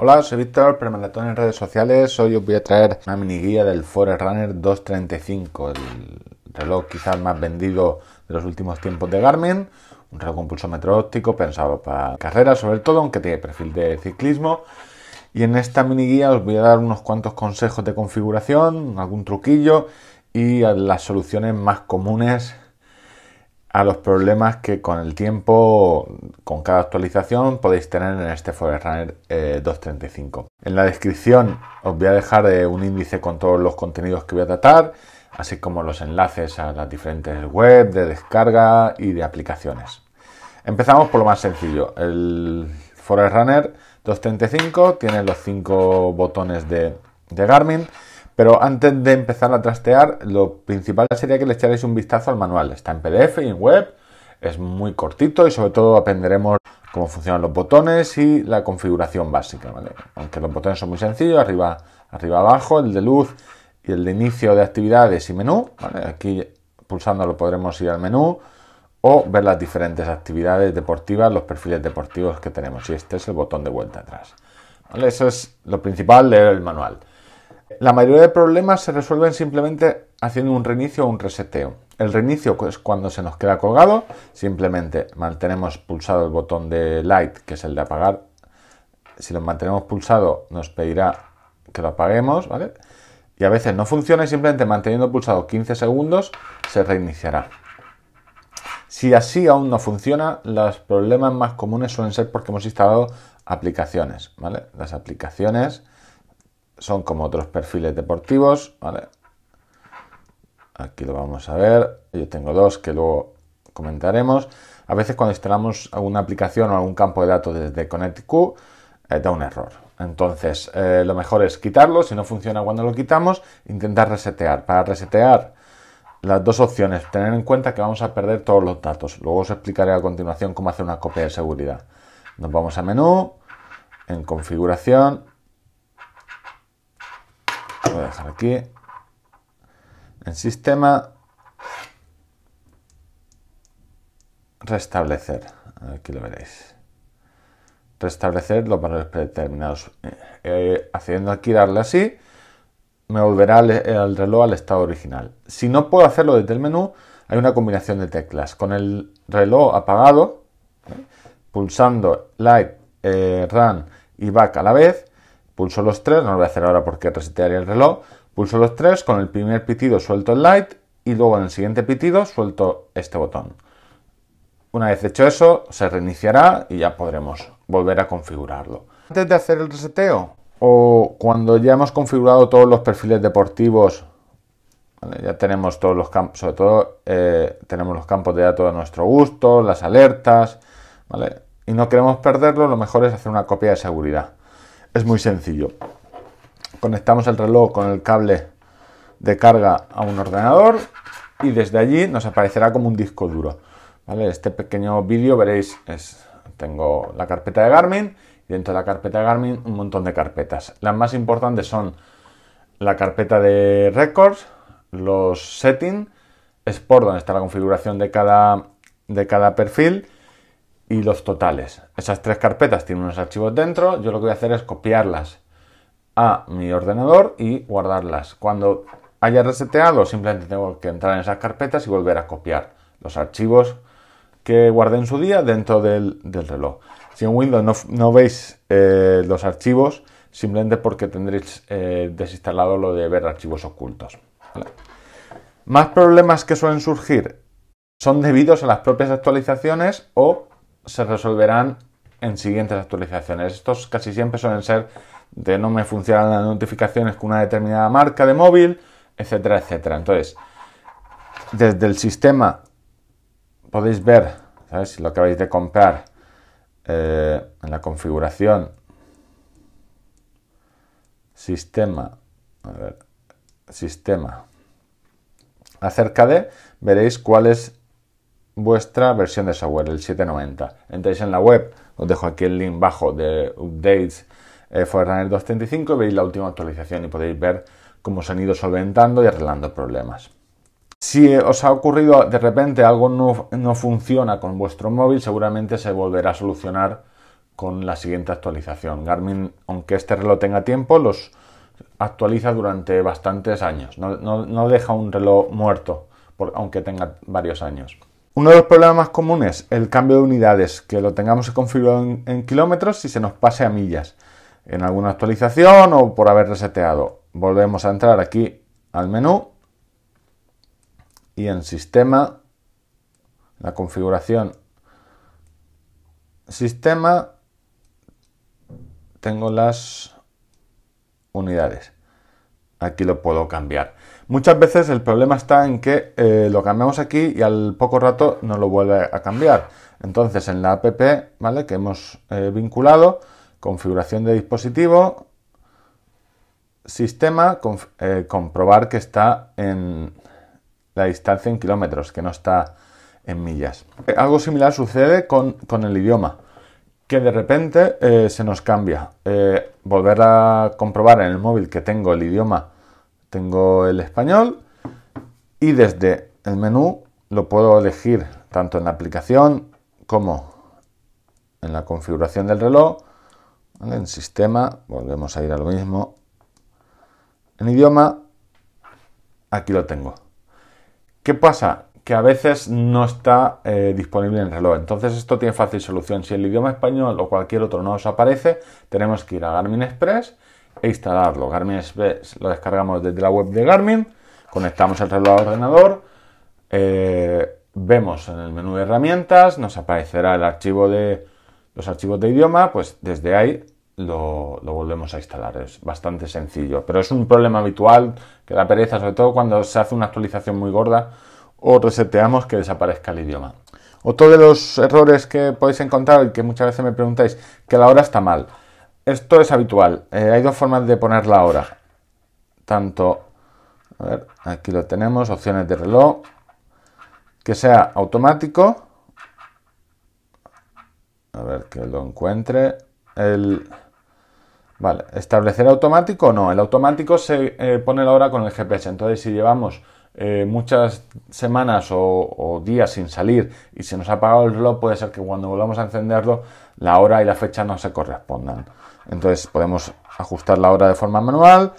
Hola, soy Víctor, premaratón en redes sociales. Hoy os voy a traer una mini guía del Forest Runner 235, el reloj quizás más vendido de los últimos tiempos de Garmin. Un reloj con pulsómetro óptico pensado para carreras, sobre todo, aunque tiene perfil de ciclismo. Y en esta mini guía os voy a dar unos cuantos consejos de configuración, algún truquillo y las soluciones más comunes a los problemas que con el tiempo, con cada actualización, podéis tener en este Forerunner eh, Runner 235. En la descripción os voy a dejar eh, un índice con todos los contenidos que voy a tratar, así como los enlaces a las diferentes webs de descarga y de aplicaciones. Empezamos por lo más sencillo. El Forerunner 235 tiene los cinco botones de Garmin pero antes de empezar a trastear, lo principal sería que le echaréis un vistazo al manual. Está en PDF y en web, es muy cortito y sobre todo aprenderemos cómo funcionan los botones y la configuración básica, Aunque los botones son muy sencillos, arriba, arriba abajo, el de luz y el de inicio de actividades y menú, Aquí pulsando lo podremos ir al menú o ver las diferentes actividades deportivas, los perfiles deportivos que tenemos. Y este es el botón de vuelta atrás. Eso es lo principal, leer el manual. La mayoría de problemas se resuelven simplemente haciendo un reinicio o un reseteo. El reinicio es pues, cuando se nos queda colgado, simplemente mantenemos pulsado el botón de light, que es el de apagar. Si lo mantenemos pulsado nos pedirá que lo apaguemos, ¿vale? Y a veces no funciona simplemente manteniendo pulsado 15 segundos se reiniciará. Si así aún no funciona, los problemas más comunes suelen ser porque hemos instalado aplicaciones, ¿vale? Las aplicaciones son como otros perfiles deportivos, ¿vale? Aquí lo vamos a ver. Yo tengo dos que luego comentaremos. A veces cuando instalamos alguna aplicación o algún campo de datos desde ConnectQ, eh, da un error. Entonces, eh, lo mejor es quitarlo. Si no funciona cuando lo quitamos, intentar resetear. Para resetear las dos opciones, tener en cuenta que vamos a perder todos los datos. Luego os explicaré a continuación cómo hacer una copia de seguridad. Nos vamos a menú, en configuración, dejar aquí. En sistema. Restablecer. Aquí lo veréis. Restablecer los valores predeterminados. Eh, eh, haciendo aquí darle así, me volverá el, reloj al estado original. Si no puedo hacerlo desde el menú, hay una combinación de teclas. Con el reloj apagado, ¿eh? pulsando Light, Run y Back a la vez, Pulso los tres, no lo voy a hacer ahora porque resetearía el reloj. Pulso los tres, con el primer pitido suelto el light y luego en el siguiente pitido suelto este botón. Una vez hecho eso, se reiniciará y ya podremos volver a configurarlo. Antes de hacer el reseteo o cuando ya hemos configurado todos los perfiles deportivos, ya tenemos todos los campos, sobre todo eh, tenemos los campos de datos a nuestro gusto, las alertas, y no queremos perderlo, lo mejor es hacer una copia de seguridad es muy sencillo. Conectamos el reloj con el cable de carga a un ordenador y desde allí nos aparecerá como un disco duro. Este pequeño vídeo veréis, tengo la carpeta de Garmin y dentro de la carpeta de Garmin un montón de carpetas. Las más importantes son la carpeta de records, los settings, por donde está la configuración de cada, de cada perfil y los totales. Esas tres carpetas tienen unos archivos dentro, yo lo que voy a hacer es copiarlas a mi ordenador y guardarlas. Cuando haya reseteado, simplemente tengo que entrar en esas carpetas y volver a copiar los archivos que guardé en su día dentro del, reloj. Si en Windows no, veis eh, los archivos, simplemente porque tendréis eh, desinstalado lo de ver archivos ocultos. Más problemas que suelen surgir son debidos a las propias actualizaciones o se resolverán en siguientes actualizaciones. Estos casi siempre suelen ser de no me funcionan las notificaciones con una determinada marca de móvil, etcétera, etcétera. Entonces, desde el sistema podéis ver, si lo acabáis de comprar eh, en la configuración, sistema, sistema, acerca de, veréis cuál es vuestra versión de software, el 790. Entráis en la web, os dejo aquí el link bajo de Updates eh, 235 y veis la última actualización y podéis ver cómo se han ido solventando y arreglando problemas. Si os ha ocurrido de repente algo no, no funciona con vuestro móvil, seguramente se volverá a solucionar con la siguiente actualización. Garmin, aunque este reloj tenga tiempo, los actualiza durante bastantes años. No, deja un reloj muerto, aunque tenga varios años. Uno de los problemas más comunes, el cambio de unidades, que lo tengamos configurado en, kilómetros y se nos pase a millas en alguna actualización o por haber reseteado. Volvemos a entrar aquí al menú y en sistema, la configuración sistema, tengo las unidades aquí lo puedo cambiar. Muchas veces el problema está en que eh, lo cambiamos aquí y al poco rato no lo vuelve a cambiar. Entonces en la app, ¿vale? Que hemos eh, vinculado, configuración de dispositivo, sistema, eh, comprobar que está en la distancia en kilómetros, que no está en millas. Algo similar sucede con el idioma que de repente eh, se nos cambia. Eh, volver a comprobar en el móvil que tengo el idioma, tengo el español y desde el menú lo puedo elegir tanto en la aplicación como en la configuración del reloj. En sistema, volvemos a ir a lo mismo. En idioma, aquí lo tengo. ¿Qué pasa? que a veces no está eh, disponible en el reloj. Entonces esto tiene fácil solución. Si el idioma español o cualquier otro no os aparece, tenemos que ir a Garmin Express e instalarlo. Garmin Express lo descargamos desde la web de Garmin, conectamos el reloj al ordenador, eh, vemos en el menú de herramientas, nos aparecerá el archivo de los archivos de idioma, pues desde ahí lo, lo, volvemos a instalar. Es bastante sencillo, pero es un problema habitual que da pereza, sobre todo cuando se hace una actualización muy gorda o reseteamos que desaparezca el idioma. Otro de los errores que podéis encontrar y que muchas veces me preguntáis, que la hora está mal. Esto es habitual. Eh, hay dos formas de poner la hora. Tanto, a ver, aquí lo tenemos, opciones de reloj, que sea automático. A ver que lo encuentre. El, vale, establecer automático o no. El automático se eh, pone la hora con el GPS. Entonces, si llevamos eh, muchas semanas o, o, días sin salir y se nos ha apagado el reloj, puede ser que cuando volvamos a encenderlo, la hora y la fecha no se correspondan. Entonces podemos ajustar la hora de forma manual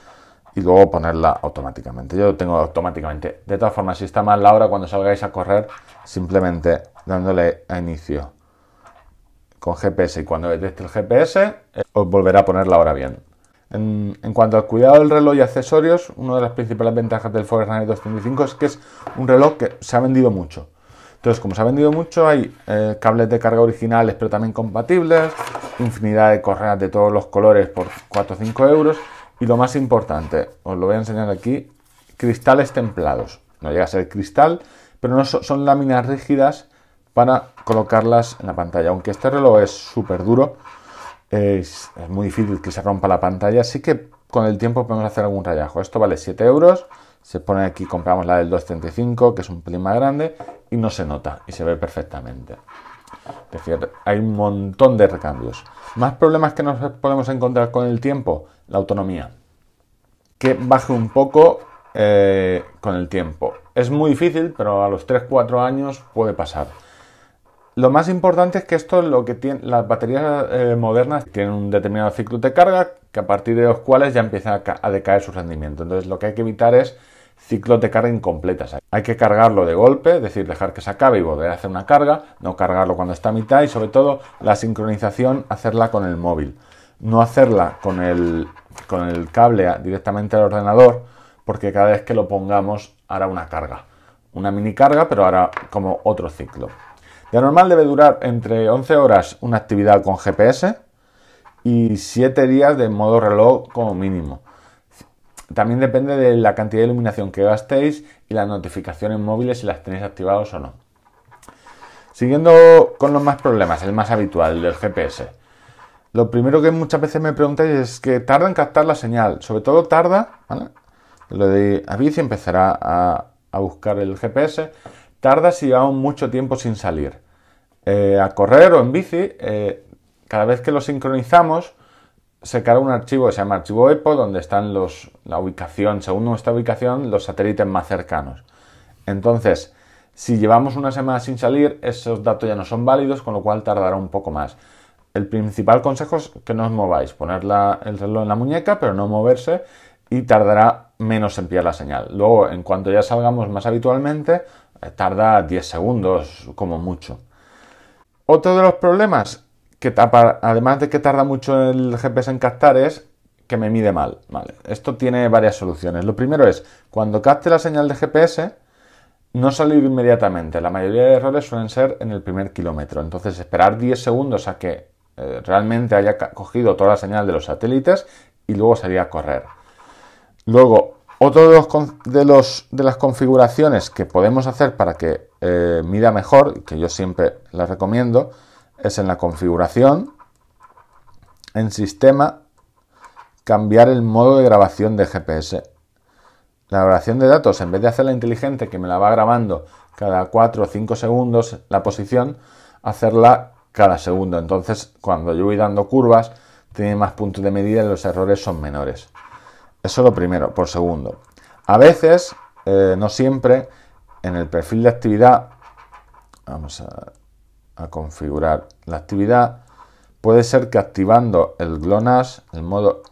y luego ponerla automáticamente. Yo lo tengo automáticamente. De todas formas, si está mal la hora cuando salgáis a correr, simplemente dándole a inicio con GPS y cuando detecte el GPS, eh, os volverá a poner la hora bien. En, cuanto al cuidado del reloj y accesorios, una de las principales ventajas del Forerunner 235 es que es un reloj que se ha vendido mucho. Entonces, como se ha vendido mucho, hay eh, cables de carga originales, pero también compatibles, infinidad de correas de todos los colores por 4 o 5 euros. Y lo más importante, os lo voy a enseñar aquí, cristales templados. No llega a ser cristal, pero no son láminas rígidas para colocarlas en la pantalla. Aunque este reloj es súper duro, es, muy difícil que se rompa la pantalla, así que con el tiempo podemos hacer algún rayajo. Esto vale 7 euros, se pone aquí, compramos la del 235, que es un pelín más grande, y no se nota, y se ve perfectamente. Es decir, hay un montón de recambios. Más problemas que nos podemos encontrar con el tiempo, la autonomía. Que baje un poco eh, con el tiempo. Es muy difícil, pero a los 3-4 años puede pasar. Lo más importante es que esto lo que tiene, las baterías eh, modernas tienen un determinado ciclo de carga que a partir de los cuales ya empieza a, decaer su rendimiento. Entonces lo que hay que evitar es ciclos de carga incompletas. Hay que cargarlo de golpe, es decir, dejar que se acabe y volver a hacer una carga, no cargarlo cuando está a mitad y sobre todo la sincronización hacerla con el móvil, no hacerla con el, con el cable directamente al ordenador porque cada vez que lo pongamos hará una carga, una mini carga pero hará como otro ciclo. De normal debe durar entre 11 horas una actividad con GPS y 7 días de modo reloj como mínimo. También depende de la cantidad de iluminación que gastéis y las notificaciones móviles si las tenéis activadas o no. Siguiendo con los más problemas, el más habitual, el del GPS. Lo primero que muchas veces me preguntáis es que tarda en captar la señal, sobre todo tarda, Lo de Avis empezará a, a buscar el GPS, tarda si llevamos mucho tiempo sin salir. Eh, a correr o en bici, eh, cada vez que lo sincronizamos, se carga un archivo que se llama archivo EPO, donde están los, la ubicación, según nuestra ubicación, los satélites más cercanos. Entonces, si llevamos una semana sin salir, esos datos ya no son válidos, con lo cual tardará un poco más. El principal consejo es que no os mováis, poner el reloj en la muñeca, pero no moverse y tardará menos en pillar la señal. Luego, en cuanto ya salgamos más habitualmente, Tarda 10 segundos como mucho. Otro de los problemas, que además de que tarda mucho el GPS en captar, es que me mide mal. Esto tiene varias soluciones. Lo primero es, cuando capte la señal de GPS, no salir inmediatamente. La mayoría de errores suelen ser en el primer kilómetro. Entonces, esperar 10 segundos a que eh, realmente haya cogido toda la señal de los satélites y luego salir a correr. Luego, otro de, de, las configuraciones que podemos hacer para que eh, mida mejor, que yo siempre las recomiendo, es en la configuración, en sistema, cambiar el modo de grabación de GPS. La grabación de datos, en vez de hacerla inteligente, que me la va grabando cada 4 o 5 segundos la posición, hacerla cada segundo. Entonces, cuando yo voy dando curvas, tiene más puntos de medida y los errores son menores. Eso lo primero. Por segundo, a veces, eh, no siempre, en el perfil de actividad, vamos a, configurar la actividad, puede ser que activando el GLONASS, el modo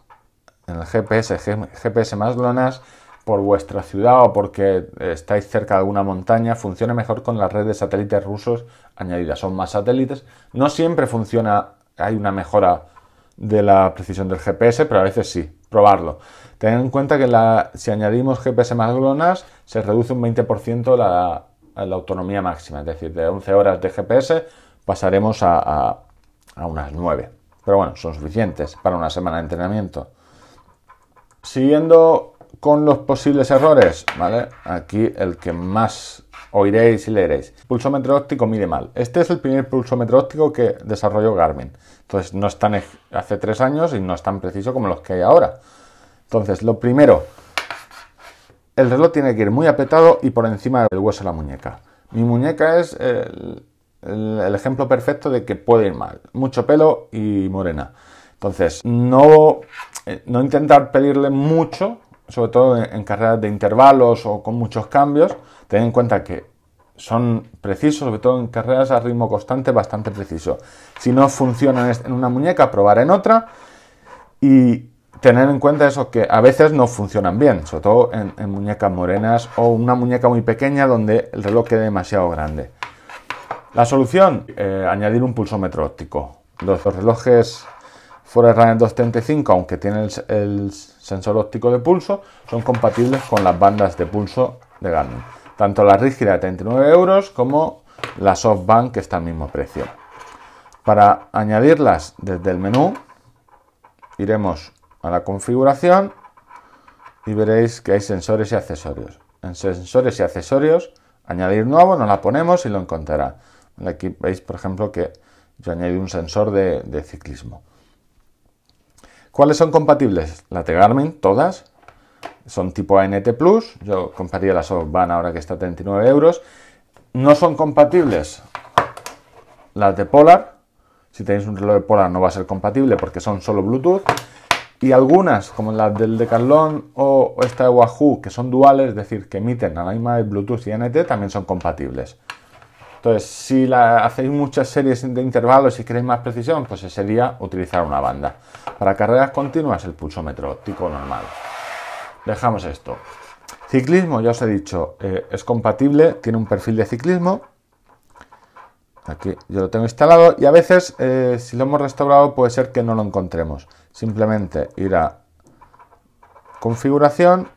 en el GPS, GPS más GLONASS, por vuestra ciudad o porque estáis cerca de alguna montaña, funcione mejor con la red de satélites rusos añadidas. Son más satélites. No siempre funciona, hay una mejora de la precisión del GPS, pero a veces sí. Probarlo. Tened en cuenta que si añadimos GPS más GLONASS, se reduce un 20% la, autonomía máxima, es decir, de 11 horas de GPS pasaremos a, unas 9. Pero bueno, son suficientes para una semana de entrenamiento. Siguiendo con los posibles errores, Aquí el que más oiréis y leeréis. Pulsómetro óptico mide mal. Este es el primer pulsómetro óptico que desarrolló Garmin. Entonces no es tan hace 3 años y no es tan preciso como los que hay ahora. Entonces, lo primero, el reloj tiene que ir muy apretado y por encima del hueso de la muñeca. Mi muñeca es el, ejemplo perfecto de que puede ir mal. Mucho pelo y morena. Entonces, no, eh, no intentar pedirle mucho, sobre todo en, carreras de intervalos o con muchos cambios. Ten en cuenta que son precisos, sobre todo en carreras a ritmo constante, bastante preciso. Si no funciona en una muñeca, probar en otra. Y tener en cuenta eso, que a veces no funcionan bien, sobre todo en, muñecas morenas o una muñeca muy pequeña donde el reloj quede demasiado grande. La solución, eh, añadir un pulsómetro óptico. Los, relojes Forerunner 235, aunque tienen el, sensor óptico de pulso, son compatibles con las bandas de pulso de Garmin. Tanto la rígida de 39 euros como la SoftBank que está al mismo precio. Para añadirlas desde el menú, iremos a la configuración y veréis que hay sensores y accesorios. En sensores y accesorios, añadir nuevo, nos la ponemos y lo encontrará. Aquí veis, por ejemplo, que yo añadí un sensor de, ciclismo. ¿Cuáles son compatibles? La de Garmin, todas. Son tipo ANT Plus. Yo compraría la Softban ahora que está a 39 euros. No son compatibles las de Polar. Si tenéis un reloj de Polar no va a ser compatible porque son solo Bluetooth y algunas, como las del Decathlon o esta de Wahoo, que son duales, es decir, que emiten a la misma Bluetooth y NT, también son compatibles. Entonces, si hacéis muchas series de intervalos y queréis más precisión, pues sería utilizar una banda. Para carreras continuas, el pulsómetro óptico normal. Dejamos esto. Ciclismo, ya os he dicho, eh, es compatible, tiene un perfil de ciclismo. Aquí yo lo tengo instalado y a veces, eh, si lo hemos restaurado, puede ser que no lo encontremos. Simplemente ir a configuración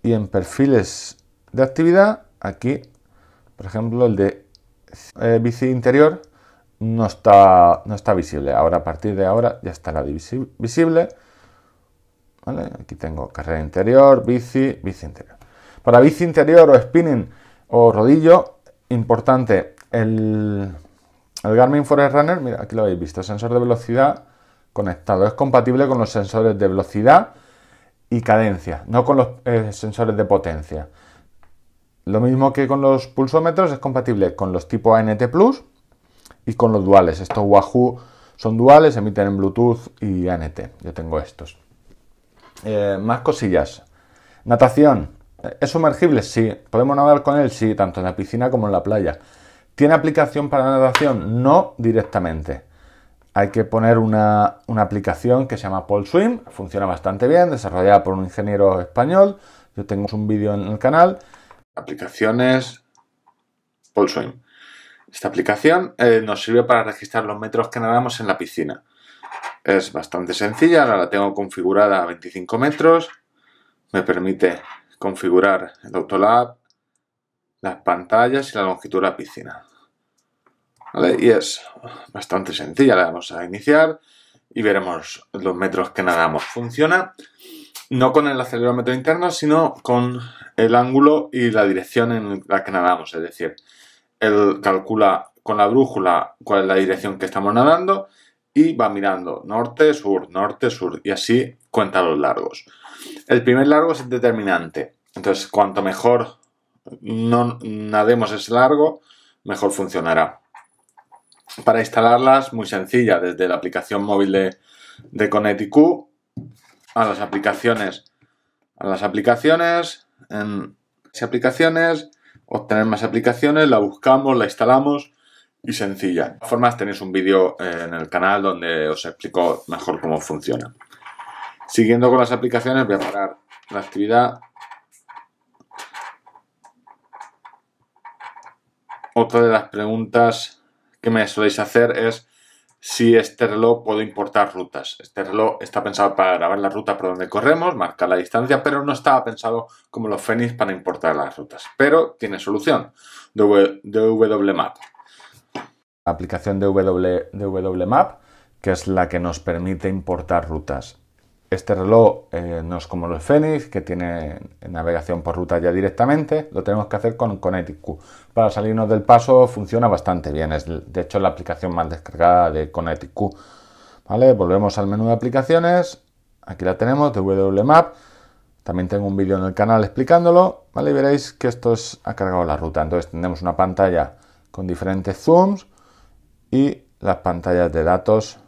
y en perfiles de actividad, aquí, por ejemplo, el de eh, bici interior no está, no está visible. Ahora, a partir de ahora, ya estará visible. Aquí tengo carrera interior, bici, bici interior. Para bici interior o spinning o rodillo, importante el el Garmin Forest Runner, mira, aquí lo habéis visto, sensor de velocidad conectado. Es compatible con los sensores de velocidad y cadencia, no con los eh, sensores de potencia. Lo mismo que con los pulsómetros, es compatible con los tipo ANT Plus y con los duales. Estos Wahoo son duales, emiten en Bluetooth y ANT. Yo tengo estos. Eh, más cosillas. Natación. ¿Es sumergible? Sí. ¿Podemos nadar con él? Sí, tanto en la piscina como en la playa. ¿Tiene aplicación para natación? No directamente. Hay que poner una, aplicación que se llama Paul Swim, funciona bastante bien, desarrollada por un ingeniero español. Yo tengo un vídeo en el canal. Aplicaciones Paul Swim. Esta aplicación eh, nos sirve para registrar los metros que nadamos en la piscina. Es bastante sencilla, ahora la tengo configurada a 25 metros. Me permite configurar el Autolab, las pantallas y la longitud de la piscina. Y es bastante sencilla, le vamos a iniciar y veremos los metros que nadamos. Funciona no con el acelerómetro interno, sino con el ángulo y la dirección en la que nadamos. Es decir, él calcula con la brújula cuál es la dirección que estamos nadando y va mirando norte, sur, norte, sur y así cuenta los largos. El primer largo es el determinante. Entonces, cuanto mejor no nademos es largo, mejor funcionará. Para instalarlas, muy sencilla, desde la aplicación móvil de, de a las aplicaciones. A las aplicaciones, en las aplicaciones, obtener más aplicaciones, la buscamos, la instalamos y sencilla. De todas formas, tenéis un vídeo en el canal donde os explico mejor cómo funciona. Siguiendo con las aplicaciones, voy a parar la actividad Otra de las preguntas que me soléis hacer es si este reloj puede importar rutas. Este reloj está pensado para grabar la ruta por donde corremos, marcar la distancia, pero no estaba pensado como los Fenix para importar las rutas. Pero tiene solución, DWMAP. La aplicación de WMAP, que es la que nos permite importar rutas. Este reloj eh, no es como los Fénix, que tiene navegación por ruta ya directamente, lo tenemos que hacer con Connecticut. Para salirnos del paso funciona bastante bien, de hecho la aplicación más descargada de Connecticut. ¿Vale? Volvemos al menú de aplicaciones, aquí la tenemos, de WMAP. También tengo un vídeo en el canal explicándolo, ¿vale? Y veréis que esto ha cargado la ruta. Entonces tenemos una pantalla con diferentes zooms y las pantallas de datos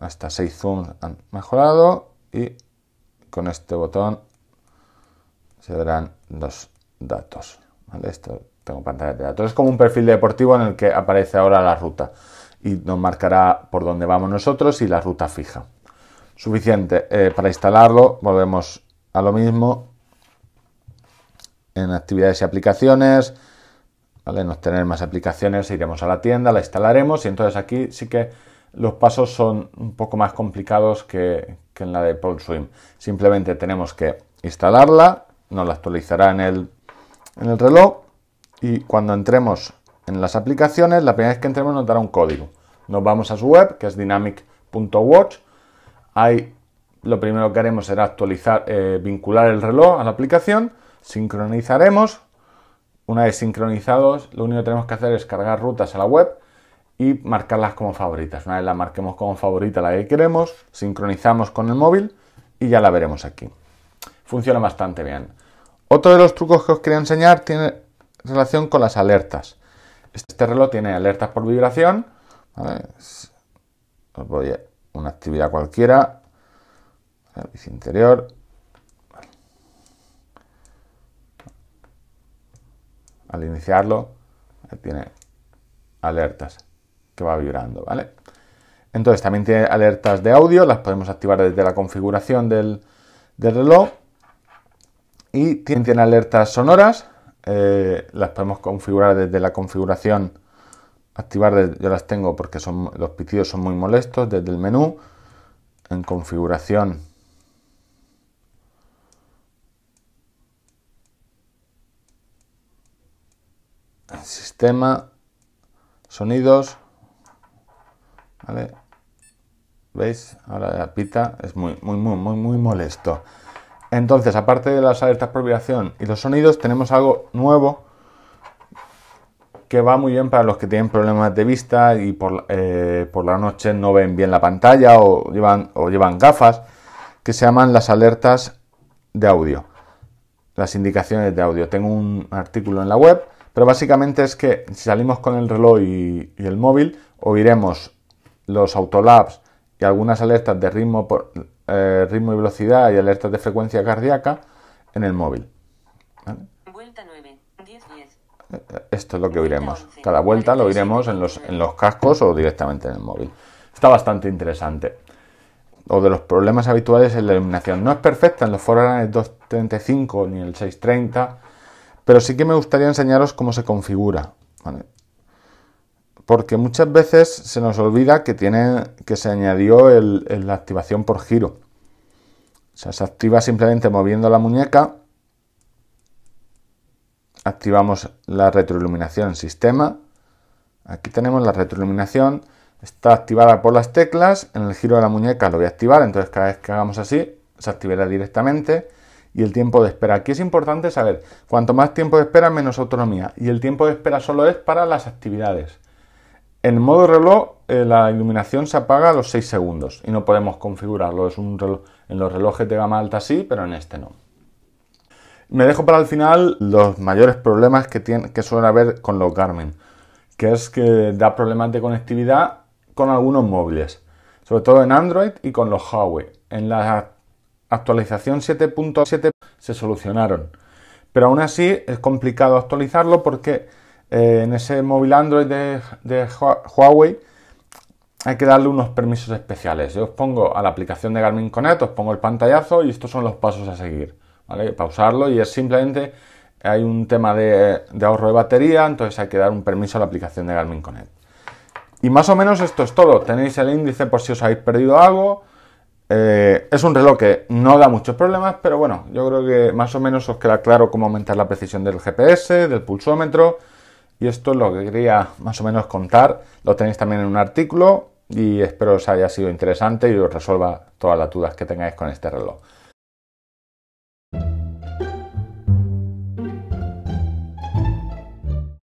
hasta 6 zooms han mejorado y con este botón se verán los datos. Esto tengo pantalla de datos. Es como un perfil deportivo en el que aparece ahora la ruta y nos marcará por dónde vamos nosotros y la ruta fija. Suficiente eh, para instalarlo. Volvemos a lo mismo en actividades y aplicaciones. ¿vale? En obtener más aplicaciones iremos a la tienda, la instalaremos y entonces aquí sí que los pasos son un poco más complicados que, en la de Paul Swim. Simplemente tenemos que instalarla, nos la actualizará en el, en el reloj y cuando entremos en las aplicaciones, la primera vez que entremos nos dará un código. Nos vamos a su web, que es dynamic.watch. Ahí lo primero que haremos será actualizar, eh, vincular el reloj a la aplicación, sincronizaremos. Una vez sincronizados, lo único que tenemos que hacer es cargar rutas a la web y marcarlas como favoritas. Una vez la marquemos como favorita la que queremos, sincronizamos con el móvil y ya la veremos aquí. Funciona bastante bien. Otro de los trucos que os quería enseñar tiene relación con las alertas. Este reloj tiene alertas por vibración. Os voy a una actividad cualquiera. Servicio interior. Al iniciarlo, tiene alertas que va vibrando, ¿vale? Entonces también tiene alertas de audio, las podemos activar desde la configuración del, reloj. Y tiene, alertas sonoras, eh, las podemos configurar desde la configuración, activar, yo las tengo porque son, los pitidos son muy molestos, desde el menú, en configuración. Sistema, sonidos, ¿Veis? Ahora la pita es muy, muy, muy, muy, muy molesto. Entonces, aparte de las alertas de vibración y los sonidos, tenemos algo nuevo que va muy bien para los que tienen problemas de vista y eh, por, la noche no ven bien la pantalla o llevan, o llevan gafas, que se llaman las alertas de audio, las indicaciones de audio. Tengo un artículo en la web, pero básicamente es que si salimos con el reloj y, y el móvil, oiremos los autolabs y algunas alertas de ritmo, por, eh, ritmo y velocidad y alertas de frecuencia cardíaca en el móvil. Vuelta 9, eh, Esto es lo que oiremos. Cada vuelta lo oiremos en los, en los cascos o directamente en el móvil. Está bastante interesante. O de los problemas habituales es la iluminación. No es perfecta en los Forerunner 235 ni el 630, pero sí que me gustaría enseñaros cómo se configura porque muchas veces se nos olvida que, tiene, que se añadió la activación por giro. O sea, se activa simplemente moviendo la muñeca. Activamos la retroiluminación sistema. Aquí tenemos la retroiluminación. Está activada por las teclas. En el giro de la muñeca lo voy a activar. Entonces cada vez que hagamos así, se activará directamente. Y el tiempo de espera. Aquí es importante saber, cuanto más tiempo de espera, menos autonomía. Y el tiempo de espera solo es para las actividades. En modo reloj, eh, la iluminación se apaga a los 6 segundos y no podemos configurarlo. Es un reloj, en los relojes de gama alta sí, pero en este no. Me dejo para el final los mayores problemas que, que suelen haber con los Garmin, que es que da problemas de conectividad con algunos móviles, sobre todo en Android y con los Huawei. En la actualización 7.7 se solucionaron, pero aún así es complicado actualizarlo porque eh, en ese móvil Android de, Huawei hay que darle unos permisos especiales. Yo os pongo a la aplicación de Garmin Connect, os pongo el pantallazo y estos son los pasos a seguir. ¿vale? Pausarlo y es simplemente hay un tema de, ahorro de batería, entonces hay que dar un permiso a la aplicación de Garmin Connect. Y más o menos esto es todo. Tenéis el índice por si os habéis perdido algo. Eh, es un reloj que no da muchos problemas, pero bueno, yo creo que más o menos os queda claro cómo aumentar la precisión del GPS, del pulsómetro y esto es lo que quería más o menos contar. Lo tenéis también en un artículo y espero os haya sido interesante y os resuelva todas las dudas que tengáis con este reloj.